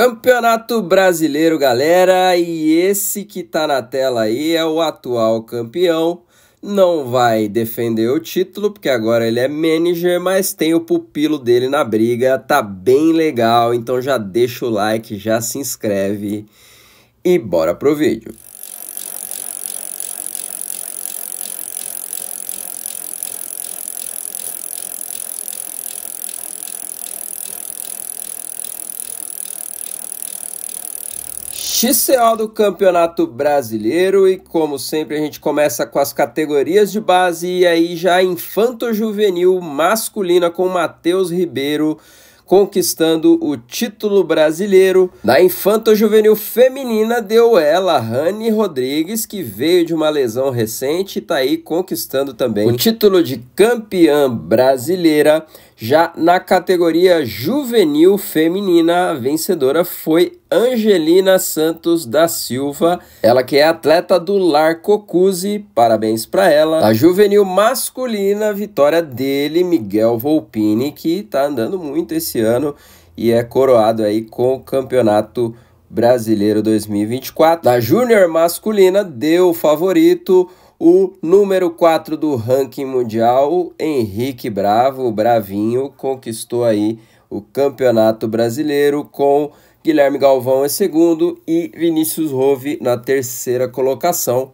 Campeonato Brasileiro, galera, e esse que tá na tela aí é o atual campeão. Não vai defender o título, porque agora ele é manager, mas tem o pupilo dele na briga, tá bem legal, então já deixa o like, já se inscreve e bora pro vídeo. XCO do Campeonato Brasileiro e como sempre a gente começa com as categorias de base e aí já infanto-juvenil masculina com Matheus Ribeiro conquistando o título brasileiro. Na infanto-juvenil feminina deu ela, Rani Rodrigues, que veio de uma lesão recente e está aí conquistando também o título de campeã brasileira. Já na categoria juvenil feminina, a vencedora foi Angelina Santos da Silva, ela que é atleta do Lar Cocuzzi, parabéns para ela. A juvenil masculina, vitória dele, Miguel Volpini, que tá andando muito esse ano e é coroado aí com o campeonato brasileiro 2024. Na júnior masculina, deu o favorito o número 4 do ranking mundial, Henrique Bravo, o Bravinho, conquistou aí o Campeonato Brasileiro com Guilherme Galvão em segundo e Vinícius Rove na terceira colocação.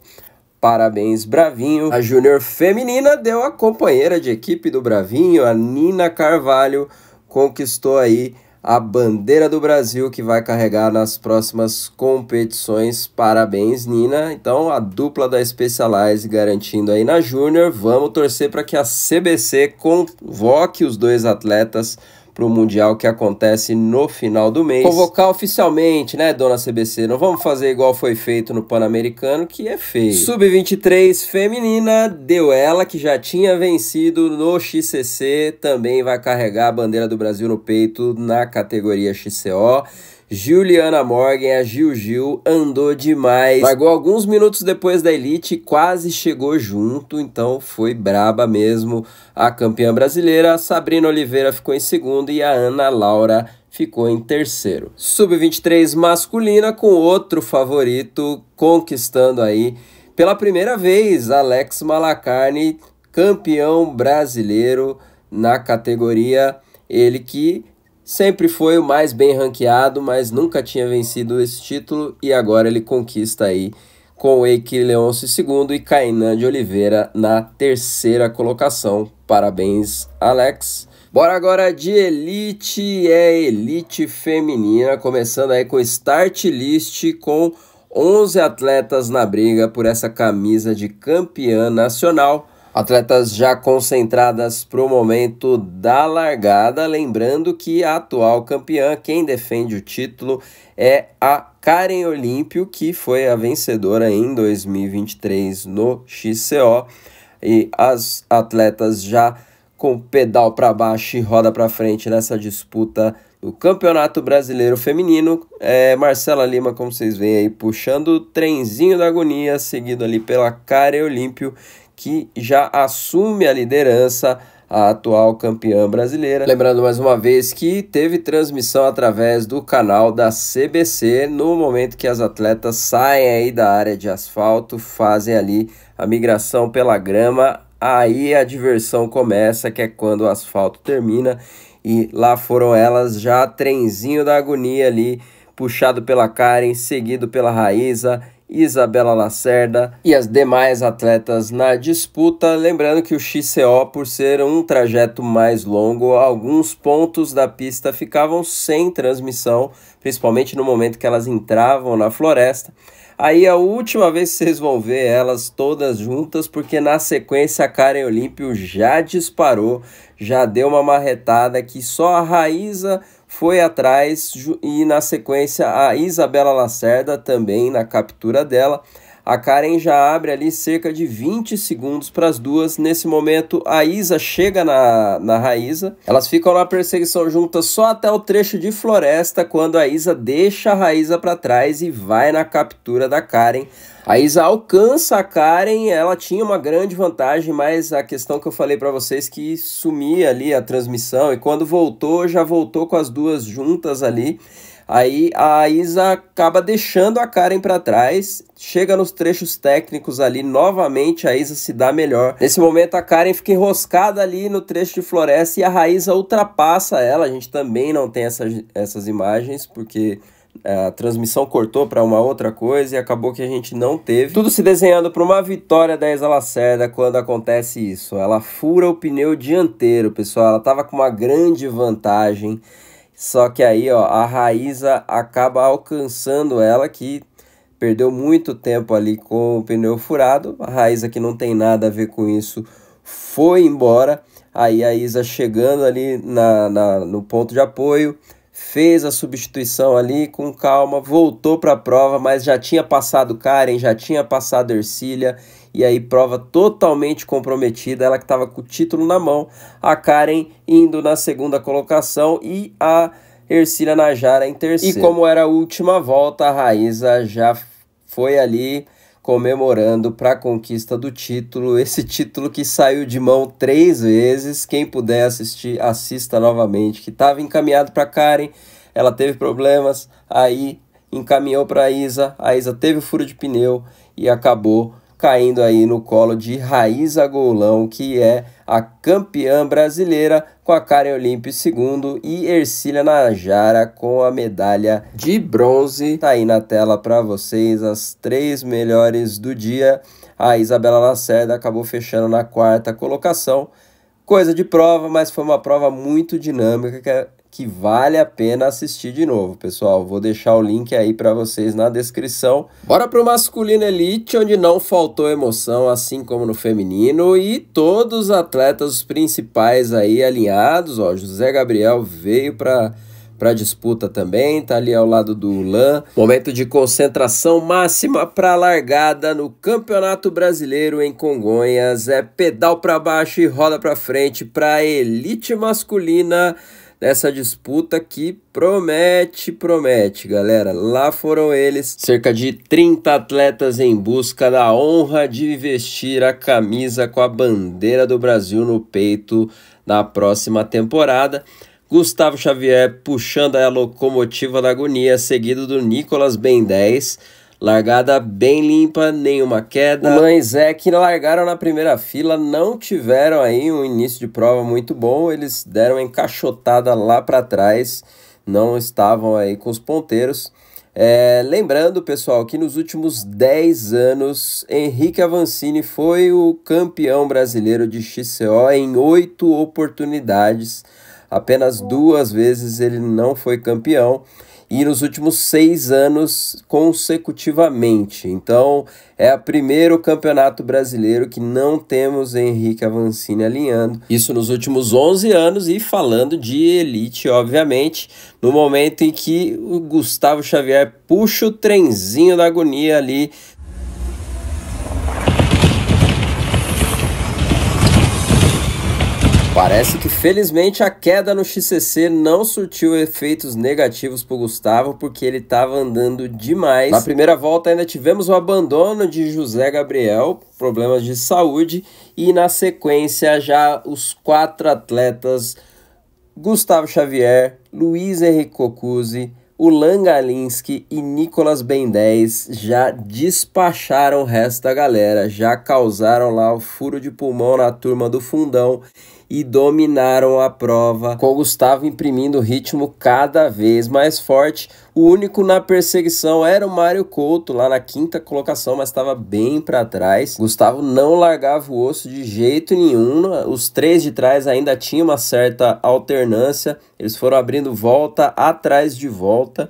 Parabéns, Bravinho. A Júnior Feminina deu a companheira de equipe do Bravinho, a Nina Carvalho, conquistou aí a bandeira do Brasil que vai carregar nas próximas competições. Parabéns, Nina. Então, a dupla da Specialized garantindo aí na Júnior. Vamos torcer para que a CBC convoque os dois atletas para o Mundial que acontece no final do mês. Convocar oficialmente, né, dona CBC? Não vamos fazer igual foi feito no Pan-Americano, que é feio. Sub-23 feminina, deu ela que já tinha vencido no XCC, também vai carregar a bandeira do Brasil no peito na categoria XCO. Juliana Morgan, a Gil Gil, andou demais. Largou alguns minutos depois da Elite, quase chegou junto, então foi braba mesmo. A campeã brasileira, Sabrina Oliveira ficou em segundo e a Ana Laura ficou em terceiro. Sub-23 masculina com outro favorito conquistando aí pela primeira vez Alex Malacarne, campeão brasileiro na categoria, ele que Sempre foi o mais bem ranqueado, mas nunca tinha vencido esse título e agora ele conquista aí com Eike Leonce segundo e Kainan de Oliveira na terceira colocação. Parabéns, Alex. Bora agora de elite, é elite feminina, começando aí com start list com 11 atletas na briga por essa camisa de campeã nacional. Atletas já concentradas para o momento da largada, lembrando que a atual campeã, quem defende o título, é a Karen Olímpio, que foi a vencedora em 2023 no XCO. E as atletas já com pedal para baixo e roda para frente nessa disputa o Campeonato Brasileiro Feminino. É, Marcela Lima, como vocês veem aí, puxando o trenzinho da agonia, seguido ali pela Care Olímpio, que já assume a liderança, a atual campeã brasileira. Lembrando mais uma vez que teve transmissão através do canal da CBC no momento que as atletas saem aí da área de asfalto, fazem ali a migração pela grama. Aí a diversão começa, que é quando o asfalto termina e lá foram elas já trenzinho da agonia ali, puxado pela Karen, seguido pela Raíza, Isabela Lacerda e as demais atletas na disputa. Lembrando que o XCO, por ser um trajeto mais longo, alguns pontos da pista ficavam sem transmissão, principalmente no momento que elas entravam na floresta. Aí a última vez que vocês vão ver elas todas juntas, porque na sequência a Karen Olímpio já disparou, já deu uma marretada que só a Raíza foi atrás e na sequência a Isabela Lacerda também na captura dela. A Karen já abre ali cerca de 20 segundos para as duas. Nesse momento, a Isa chega na, na Raíza. Elas ficam na perseguição juntas só até o trecho de floresta, quando a Isa deixa a Raíza para trás e vai na captura da Karen. A Isa alcança a Karen, ela tinha uma grande vantagem, mas a questão que eu falei para vocês que sumia ali a transmissão e quando voltou, já voltou com as duas juntas ali. Aí a Isa acaba deixando a Karen para trás, chega nos trechos técnicos ali, novamente a Isa se dá melhor. Nesse momento a Karen fica enroscada ali no trecho de floresta e a Raíza ultrapassa ela. A gente também não tem essas, essas imagens, porque é, a transmissão cortou para uma outra coisa e acabou que a gente não teve. Tudo se desenhando para uma vitória da Isa Lacerda quando acontece isso. Ela fura o pneu dianteiro, pessoal. Ela estava com uma grande vantagem. Só que aí, ó, a Raíza acaba alcançando ela, que perdeu muito tempo ali com o pneu furado. A Raíza, que não tem nada a ver com isso, foi embora. Aí a Isa chegando ali na, na no ponto de apoio, fez a substituição ali com calma, voltou para a prova, mas já tinha passado Karen, já tinha passado Ercília, e aí prova totalmente comprometida, ela que estava com o título na mão, a Karen indo na segunda colocação e a Ercília Najara em terceiro. E como era a última volta, a Raíza já foi ali comemorando para a conquista do título, esse título que saiu de mão três vezes. Quem puder assistir, assista novamente, que estava encaminhado para Karen, ela teve problemas, aí encaminhou para a Isa, a Isa teve furo de pneu e acabou caindo aí no colo de Raíza Golão, que é a campeã brasileira com a Karen em segundo e Ercília Najara com a medalha de bronze. Tá aí na tela para vocês as três melhores do dia. A Isabela Lacerda acabou fechando na quarta colocação. Coisa de prova, mas foi uma prova muito dinâmica é que vale a pena assistir de novo, pessoal. Vou deixar o link aí para vocês na descrição. Bora pro masculino elite, onde não faltou emoção, assim como no feminino, e todos os atletas principais aí alinhados, ó, José Gabriel veio para para disputa também, tá ali ao lado do Ulan. Momento de concentração máxima para largada no Campeonato Brasileiro em Congonhas. É pedal para baixo e roda para frente para elite masculina essa disputa que promete, promete, galera. Lá foram eles, cerca de 30 atletas em busca da honra de vestir a camisa com a bandeira do Brasil no peito na próxima temporada. Gustavo Xavier puxando a locomotiva da agonia, seguido do Nicolas Ben 10 Largada bem limpa, nenhuma queda. Mas é que largaram na primeira fila, não tiveram aí um início de prova muito bom, eles deram encaixotada lá para trás, não estavam aí com os ponteiros. É, lembrando, pessoal, que nos últimos 10 anos, Henrique Avancini foi o campeão brasileiro de XCO em 8 oportunidades. Apenas duas vezes ele não foi campeão e nos últimos seis anos consecutivamente. Então, é o primeiro campeonato brasileiro que não temos Henrique Avancini alinhando. Isso nos últimos 11 anos e falando de elite, obviamente, no momento em que o Gustavo Xavier puxa o trenzinho da agonia ali Parece que felizmente a queda no XCC não surtiu efeitos negativos para Gustavo, porque ele estava andando demais. Na primeira volta ainda tivemos o abandono de José Gabriel, problemas de saúde, e na sequência já os quatro atletas Gustavo Xavier, Luiz Henrique Cocuzzi, Ulan Galinski e Nicolas Ben 10 já despacharam o resto da galera, já causaram lá o furo de pulmão na turma do fundão e dominaram a prova, com Gustavo imprimindo ritmo cada vez mais forte. O único na perseguição era o Mário Couto, lá na quinta colocação, mas estava bem para trás. Gustavo não largava o osso de jeito nenhum. Né? Os três de trás ainda tinham uma certa alternância. Eles foram abrindo volta atrás de volta.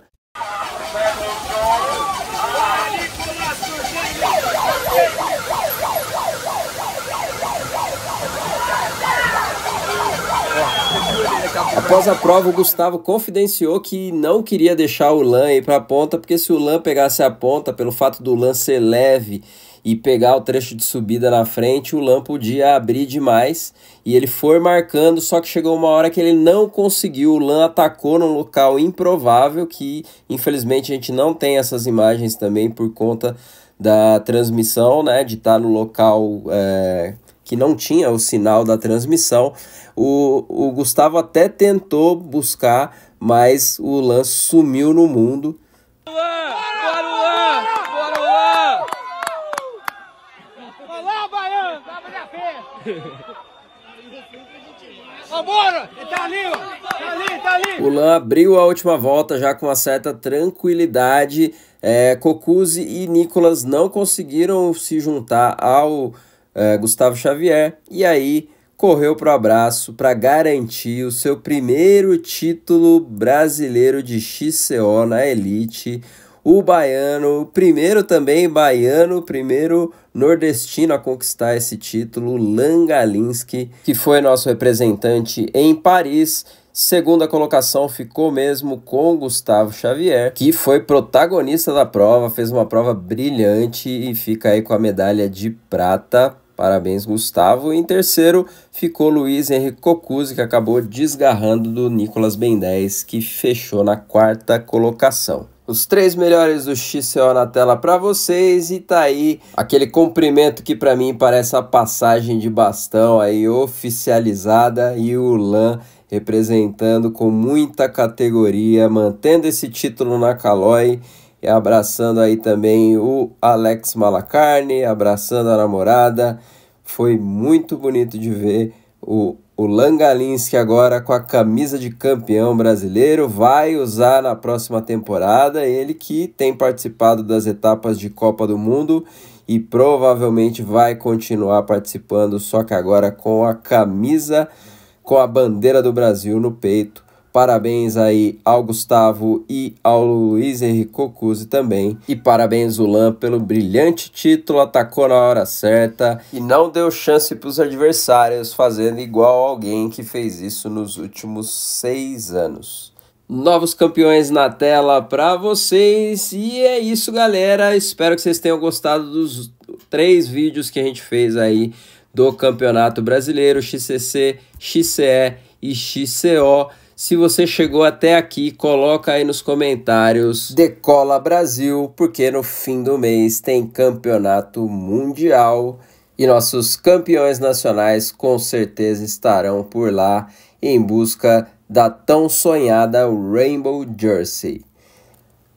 Após a prova, o Gustavo confidenciou que não queria deixar o Lan ir para a ponta, porque se o Lan pegasse a ponta, pelo fato do Lan ser leve e pegar o trecho de subida na frente, o Lan podia abrir demais e ele foi marcando, só que chegou uma hora que ele não conseguiu, o Lan atacou num local improvável que infelizmente a gente não tem essas imagens também por conta da transmissão, né, de estar no local é, que não tinha o sinal da transmissão. O, o Gustavo até tentou buscar, mas o lance sumiu no mundo. Tá tá tá o Lan abriu a última volta já com uma certa tranquilidade. É, Cocuzzi e Nicolas não conseguiram se juntar ao eh, Gustavo Xavier, e aí correu para o abraço para garantir o seu primeiro título brasileiro de XCO na Elite. O baiano, primeiro também baiano, primeiro nordestino a conquistar esse título, Langalinski, que foi nosso representante em Paris. Segunda colocação ficou mesmo com Gustavo Xavier, que foi protagonista da prova, fez uma prova brilhante e fica aí com a medalha de prata Parabéns, Gustavo. E em terceiro ficou Luiz Henrique Cocuzzi, que acabou desgarrando do Nicolas Ben 10, que fechou na quarta colocação. Os três melhores do XCO na tela para vocês e tá aí aquele cumprimento que para mim parece a passagem de bastão aí oficializada e o Lan representando com muita categoria, mantendo esse título na Calói abraçando aí também o Alex Malacarne, abraçando a namorada. Foi muito bonito de ver o, o Langalinski agora com a camisa de campeão brasileiro. Vai usar na próxima temporada. Ele que tem participado das etapas de Copa do Mundo e provavelmente vai continuar participando, só que agora com a camisa, com a bandeira do Brasil no peito Parabéns aí ao Gustavo e ao Luiz Henrique Cocuzzi também. E parabéns Ulan pelo brilhante título, atacou na hora certa e não deu chance para os adversários, fazendo igual alguém que fez isso nos últimos seis anos novos campeões na tela para vocês. E é isso, galera. Espero que vocês tenham gostado dos três vídeos que a gente fez aí do Campeonato Brasileiro, XCC, XCE e XCO. Se você chegou até aqui, coloca aí nos comentários Decola Brasil, porque no fim do mês tem campeonato mundial e nossos campeões nacionais com certeza estarão por lá em busca da tão sonhada Rainbow Jersey.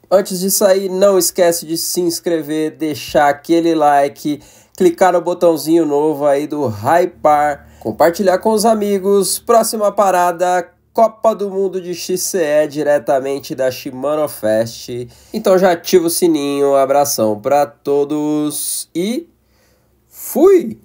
Antes de sair, não esquece de se inscrever, deixar aquele like, clicar no botãozinho novo aí do Hypar, compartilhar com os amigos. Próxima parada, Copa do Mundo de XCE diretamente da Shimano Fest. Então já ativa o sininho, abração para todos e fui!